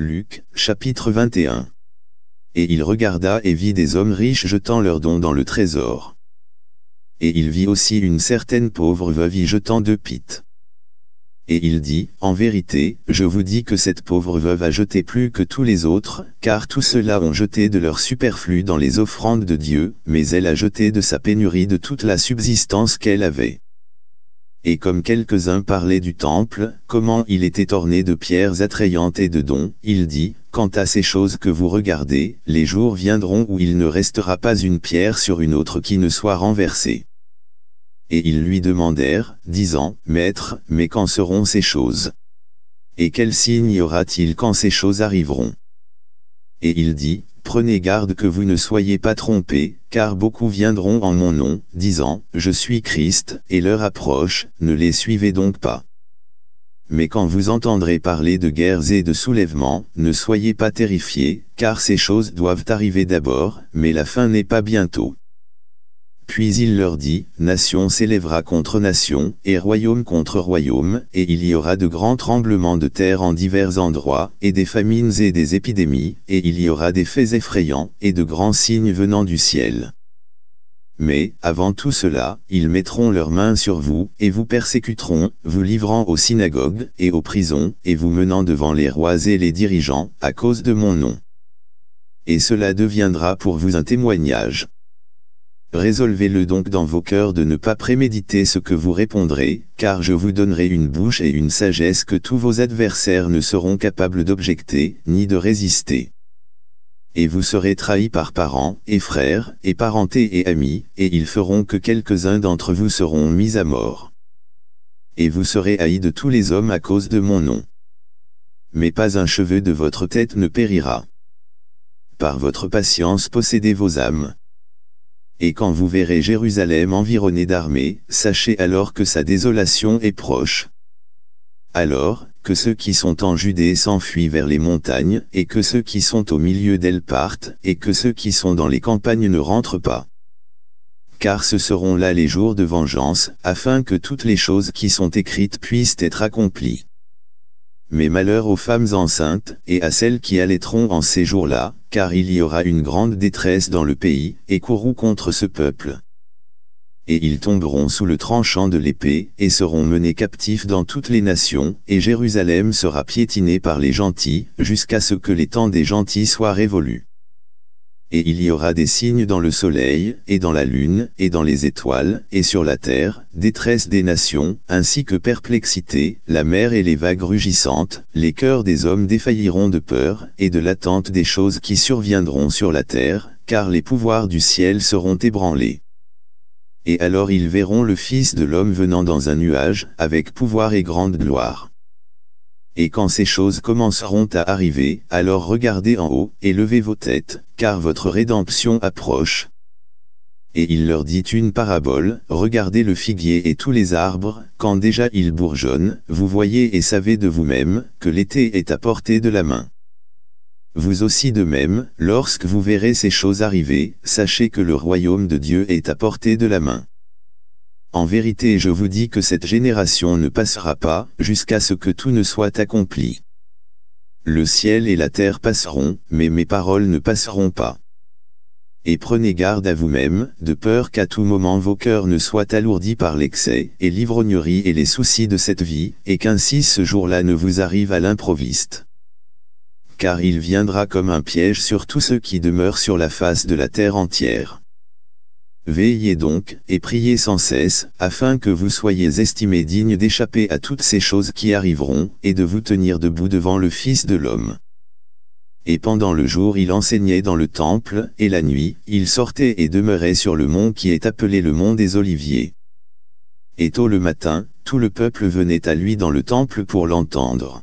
Luc, chapitre 21. Et il regarda et vit des hommes riches jetant leurs dons dans le trésor. Et il vit aussi une certaine pauvre veuve y jetant deux pites. Et il dit, En vérité, je vous dis que cette pauvre veuve a jeté plus que tous les autres, car tous ceux-là ont jeté de leur superflu dans les offrandes de Dieu, mais elle a jeté de sa pénurie de toute la subsistance qu'elle avait et comme quelques-uns parlaient du temple, comment il était orné de pierres attrayantes et de dons, il dit, Quant à ces choses que vous regardez, les jours viendront où il ne restera pas une pierre sur une autre qui ne soit renversée. Et ils lui demandèrent, disant, Maître, mais quand seront ces choses Et quel signe y aura-t-il quand ces choses arriveront Et il dit, Prenez garde que vous ne soyez pas trompés, car beaucoup viendront en mon nom, disant, Je suis Christ, et leur approche, ne les suivez donc pas. Mais quand vous entendrez parler de guerres et de soulèvements, ne soyez pas terrifiés, car ces choses doivent arriver d'abord, mais la fin n'est pas bientôt. Puis il leur dit, Nation s'élèvera contre nation, et royaume contre royaume, et il y aura de grands tremblements de terre en divers endroits, et des famines et des épidémies, et il y aura des faits effrayants, et de grands signes venant du ciel. Mais, avant tout cela, ils mettront leurs mains sur vous, et vous persécuteront, vous livrant aux synagogues, et aux prisons, et vous menant devant les rois et les dirigeants, à cause de mon nom. Et cela deviendra pour vous un témoignage. Résolvez-le donc dans vos cœurs de ne pas préméditer ce que vous répondrez, car je vous donnerai une bouche et une sagesse que tous vos adversaires ne seront capables d'objecter, ni de résister. Et vous serez trahis par parents, et frères, et parentés et amis, et ils feront que quelques-uns d'entre vous seront mis à mort. Et vous serez haïs de tous les hommes à cause de mon nom. Mais pas un cheveu de votre tête ne périra. Par votre patience possédez vos âmes, et quand vous verrez Jérusalem environnée d'armées, sachez alors que sa désolation est proche. Alors, que ceux qui sont en Judée s'enfuient vers les montagnes, et que ceux qui sont au milieu d'elles partent, et que ceux qui sont dans les campagnes ne rentrent pas. Car ce seront là les jours de vengeance, afin que toutes les choses qui sont écrites puissent être accomplies. Mais malheur aux femmes enceintes, et à celles qui allaiteront en ces jours-là, car il y aura une grande détresse dans le pays, et courroux contre ce peuple. Et ils tomberont sous le tranchant de l'épée, et seront menés captifs dans toutes les nations, et Jérusalem sera piétinée par les gentils, jusqu'à ce que les temps des gentils soient révolus et il y aura des signes dans le soleil, et dans la lune, et dans les étoiles, et sur la terre, détresse des nations, ainsi que perplexité, la mer et les vagues rugissantes, les cœurs des hommes défailliront de peur, et de l'attente des choses qui surviendront sur la terre, car les pouvoirs du ciel seront ébranlés. Et alors ils verront le Fils de l'homme venant dans un nuage, avec pouvoir et grande gloire et quand ces choses commenceront à arriver, alors regardez en haut, et levez vos têtes, car votre rédemption approche. Et il leur dit une parabole, regardez le figuier et tous les arbres, quand déjà ils bourgeonnent, vous voyez et savez de vous-même, que l'été est à portée de la main. Vous aussi de même, lorsque vous verrez ces choses arriver, sachez que le royaume de Dieu est à portée de la main. En vérité je vous dis que cette génération ne passera pas, jusqu'à ce que tout ne soit accompli. Le ciel et la terre passeront, mais mes paroles ne passeront pas. Et prenez garde à vous-même, de peur qu'à tout moment vos cœurs ne soient alourdis par l'excès, et l'ivrognerie et les soucis de cette vie, et qu'ainsi ce jour-là ne vous arrive à l'improviste car il viendra comme un piège sur tous ceux qui demeurent sur la face de la terre entière. Veillez donc, et priez sans cesse, afin que vous soyez estimés dignes d'échapper à toutes ces choses qui arriveront, et de vous tenir debout devant le Fils de l'homme. Et pendant le jour il enseignait dans le temple, et la nuit, il sortait et demeurait sur le mont qui est appelé le mont des Oliviers. Et tôt le matin, tout le peuple venait à lui dans le temple pour l'entendre.